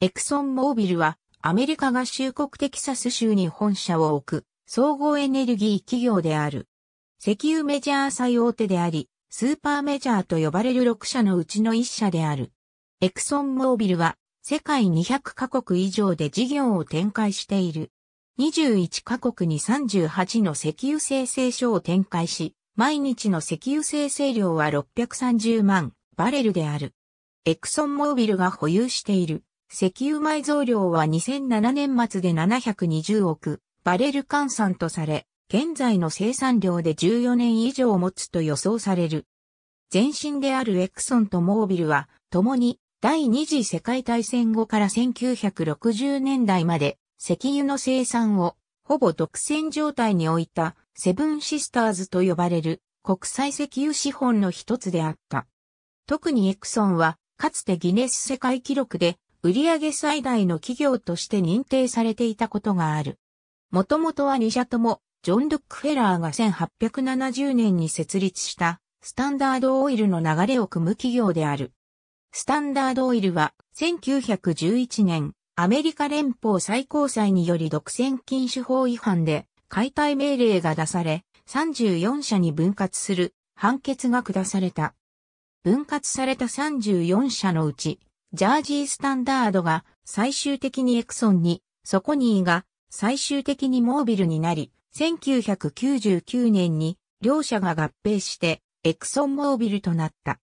エクソンモービルはアメリカ合衆国テキサス州に本社を置く総合エネルギー企業である。石油メジャー最大手であり、スーパーメジャーと呼ばれる6社のうちの1社である。エクソンモービルは世界200カ国以上で事業を展開している。21カ国に38の石油生成所を展開し、毎日の石油生成量は630万バレルである。エクソンモービルが保有している石油埋蔵量は2007年末で720億バレル換算とされ、現在の生産量で14年以上持つと予想される。前身であるエクソンとモービルは、共に第二次世界大戦後から1960年代まで石油の生産をほぼ独占状態に置いたセブンシスターズと呼ばれる国際石油資本の一つであった。特にエクソンは、かつてギネス世界記録で売上最大の企業として認定されていたことがある。もともとは2社とも、ジョン・ルックフェラーが1870年に設立したスタンダードオイルの流れを組む企業である。スタンダードオイルは1911年アメリカ連邦最高裁により独占禁止法違反で解体命令が出され34社に分割する判決が下された。分割された34社のうちジャージースタンダードが最終的にエクソンに、ソコニーが最終的にモービルになり、1999年に両社が合併してエクソンモービルとなった。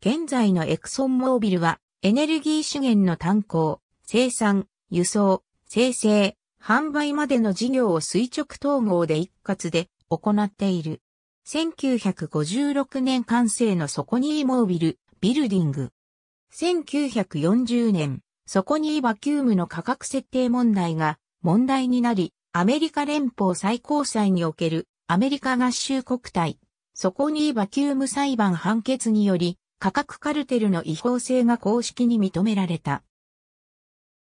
現在のエクソンモービルはエネルギー資源の炭鉱、生産、輸送、生成、販売までの事業を垂直統合で一括で行っている。1956年完成のソコニーモービル、ビルディング。1940年、そこにバキュームの価格設定問題が問題になり、アメリカ連邦最高裁におけるアメリカ合衆国体、そこにバキューム裁判判決により、価格カルテルの違法性が公式に認められた。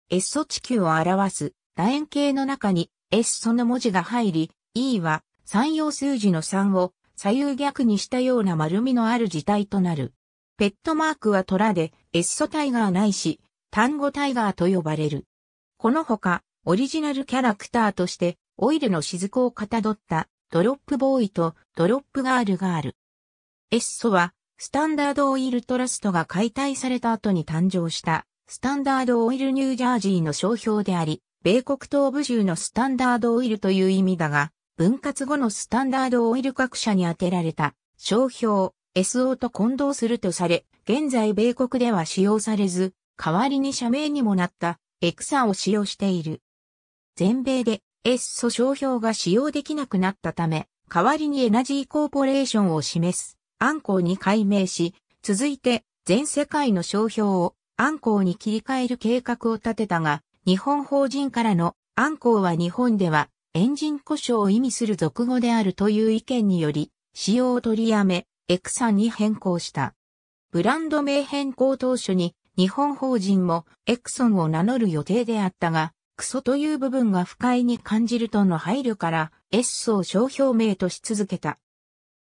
エッソ地球を表す楕円形の中にエッソの文字が入り、E は三要数字の3を左右逆にしたような丸みのある字体となる。ペットマークは虎で、エッソタイガーないし、単語タイガーと呼ばれる。このほか、オリジナルキャラクターとして、オイルの雫をかたどったドロップボーイとドロップガールがある。エッソは、スタンダードオイルトラストが解体された後に誕生した、スタンダードオイルニュージャージーの商標であり、米国東部州のスタンダードオイルという意味だが、分割後のスタンダードオイル各社に当てられた、商標、SO と混同するとされ、現在米国では使用されず、代わりに社名にもなったエクサを使用している。全米でエッソ商標が使用できなくなったため、代わりにエナジーコーポレーションを示すアンコーに改名し、続いて全世界の商標をアンコーに切り替える計画を立てたが、日本法人からのアンコーは日本ではエンジン故障を意味する俗語であるという意見により、使用を取りやめ、エクサに変更した。ブランド名変更当初に日本法人もエクソンを名乗る予定であったが、クソという部分が不快に感じるとの配慮から、エッソを商標名とし続けた。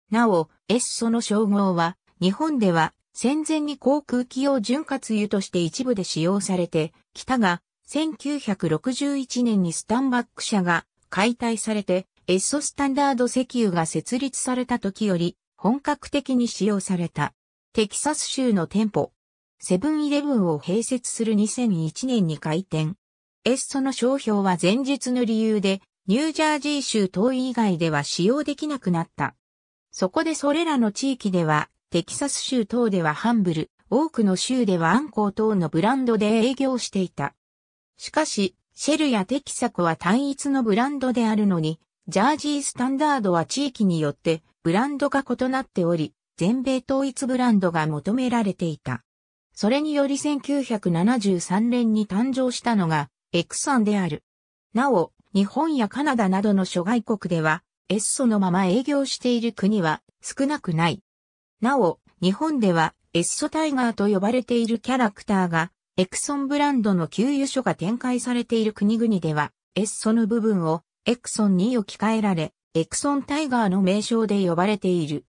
なお、エッソの称号は、日本では戦前に航空機用潤滑油として一部で使用されてきたが、1961年にスタンバック社が解体されて、エッソスタンダード石油が設立された時より本格的に使用された。テキサス州の店舗、セブンイレブンを併設する2001年に開店。エッソの商標は前述の理由で、ニュージャージー州等以外では使用できなくなった。そこでそれらの地域では、テキサス州等ではハンブル、多くの州ではアンコウ等のブランドで営業していた。しかし、シェルやテキサコは単一のブランドであるのに、ジャージースタンダードは地域によってブランドが異なっており、全米統一ブランドが求められていた。それにより1973年に誕生したのが、エクソンである。なお、日本やカナダなどの諸外国では、エッソのまま営業している国は少なくない。なお、日本ではエッソタイガーと呼ばれているキャラクターが、エクソンブランドの給油所が展開されている国々では、エッソの部分をエクソンに置き換えられ、エクソンタイガーの名称で呼ばれている。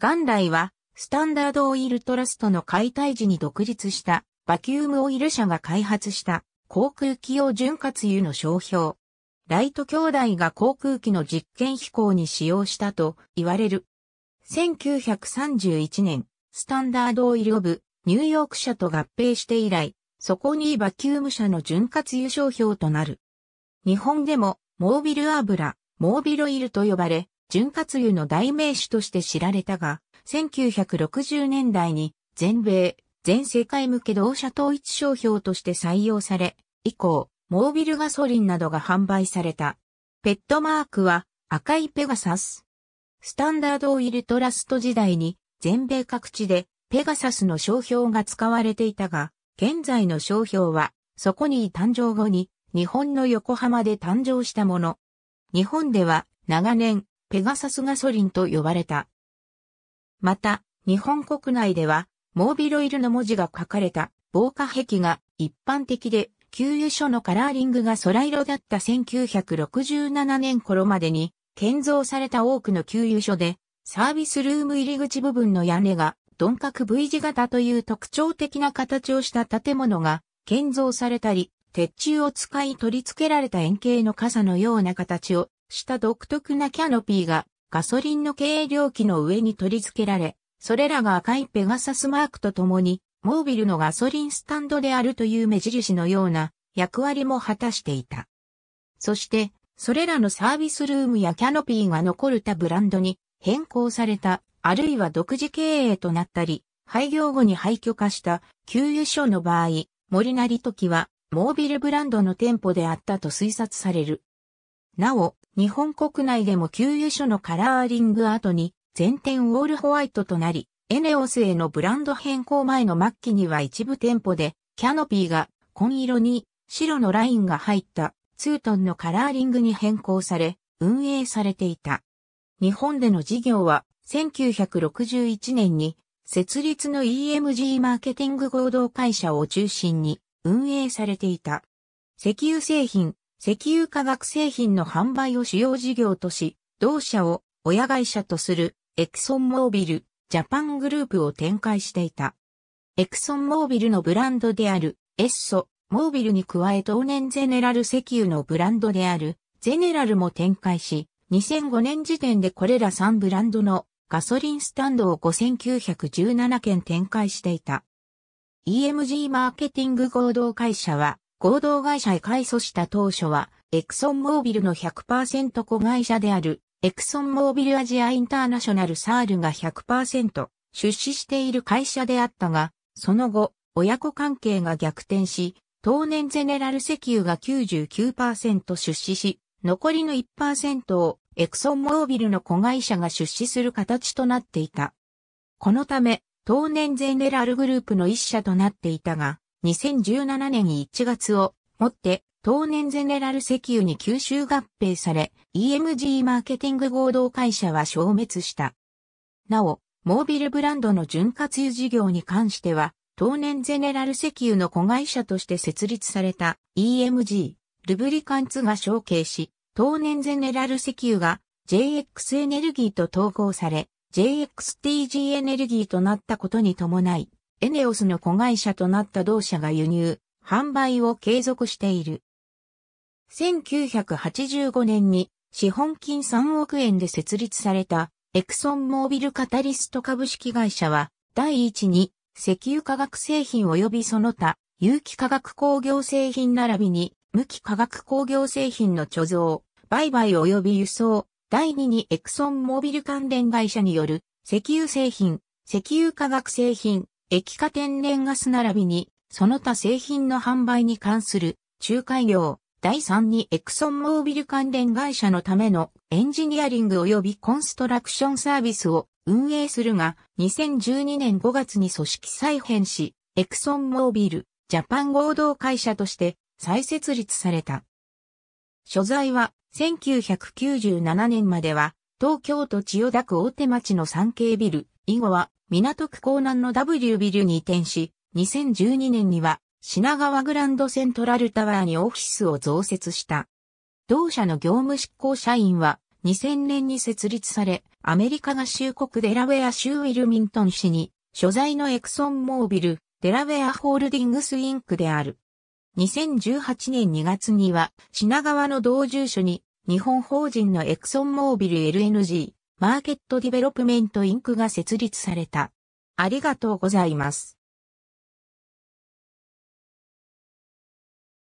元来は、スタンダードオイルトラストの解体時に独立した、バキュームオイル社が開発した、航空機用潤滑油の商標。ライト兄弟が航空機の実験飛行に使用したと言われる。1931年、スタンダードオイルオブ、ニューヨーク社と合併して以来、そこにバキューム社の潤滑油商標となる。日本でも、モービル油、モービルオイルと呼ばれ、潤滑油の代名詞として知られたが、1960年代に全米、全世界向け同社統一商標として採用され、以降、モービルガソリンなどが販売された。ペットマークは赤いペガサス。スタンダードオイルトラスト時代に全米各地でペガサスの商標が使われていたが、現在の商標はそこに誕生後に日本の横浜で誕生したもの。日本では長年ペガサスガソリンと呼ばれた。また、日本国内では、モービロイルの文字が書かれた防火壁が一般的で、給油所のカラーリングが空色だった1967年頃までに、建造された多くの給油所で、サービスルーム入り口部分の屋根が、鈍角 V 字型という特徴的な形をした建物が建造されたり、鉄柱を使い取り付けられた円形の傘のような形をした独特なキャノピーがガソリンの軽量機の上に取り付けられ、それらが赤いペガサスマークとともに、モービルのガソリンスタンドであるという目印のような役割も果たしていた。そして、それらのサービスルームやキャノピーが残る他ブランドに変更された、あるいは独自経営となったり、廃業後に廃墟化した給油所の場合、森成時はモービルブランドの店舗であったと推察される。なお、日本国内でも給油所のカラーリング後に全店オールホワイトとなり、エネオスへのブランド変更前の末期には一部店舗でキャノピーが紺色に白のラインが入ったツートンのカラーリングに変更され、運営されていた。日本での事業は1961年に設立の EMG マーケティング合同会社を中心に運営されていた。石油製品、石油化学製品の販売を主要事業とし、同社を親会社とするエクソンモービル、ジャパングループを展開していた。エクソンモービルのブランドであるエッソ、モービルに加え同年ゼネラル石油のブランドであるゼネラルも展開し、2005年時点でこれら3ブランドのガソリンスタンドを5917件展開していた。EMG マーケティング合同会社は合同会社へ改組した当初は、エクソンモービルの100%子会社である、エクソンモービルアジアインターナショナルサールが100%出資している会社であったが、その後、親子関係が逆転し、当年ゼネラル石油が99%出資し、残りの1%をエクソンモービルの子会社が出資する形となっていた。このため、当年ゼネラルグループの一社となっていたが、2017年1月をもって当年ゼネラル石油に吸収合併され、EMG マーケティング合同会社は消滅した。なお、モービルブランドの潤滑油事業に関しては、当年ゼネラル石油の子会社として設立された EMG、ルブリカンツが承継し、当年ゼネラル石油が JX エネルギーと統合され、JXTG エネルギーとなったことに伴い、エネオスの子会社となった同社が輸入、販売を継続している。1985年に資本金3億円で設立されたエクソンモービルカタリスト株式会社は第一に石油化学製品及びその他有機化学工業製品並びに無機化学工業製品の貯蔵、売買及び輸送、第二にエクソンモービル関連会社による石油製品、石油化学製品、液化天然ガス並びに、その他製品の販売に関する仲介業、第3にエクソンモービル関連会社のためのエンジニアリング及びコンストラクションサービスを運営するが、2012年5月に組織再編し、エクソンモービルジャパン合同会社として再設立された。所在は1997年までは東京都千代田区大手町の産経ビル、以後は港区港南の W ビルに移転し、2012年には品川グランドセントラルタワーにオフィスを増設した。同社の業務執行社員は2000年に設立され、アメリカ合衆国デラウェア州ウィルミントン市に、所在のエクソンモービル、デラウェアホールディングスインクである。2018年2月には、品川の同住所に、日本法人のエクソンモービル LNG、マーケットディベロップメントインクが設立された。ありがとうございます。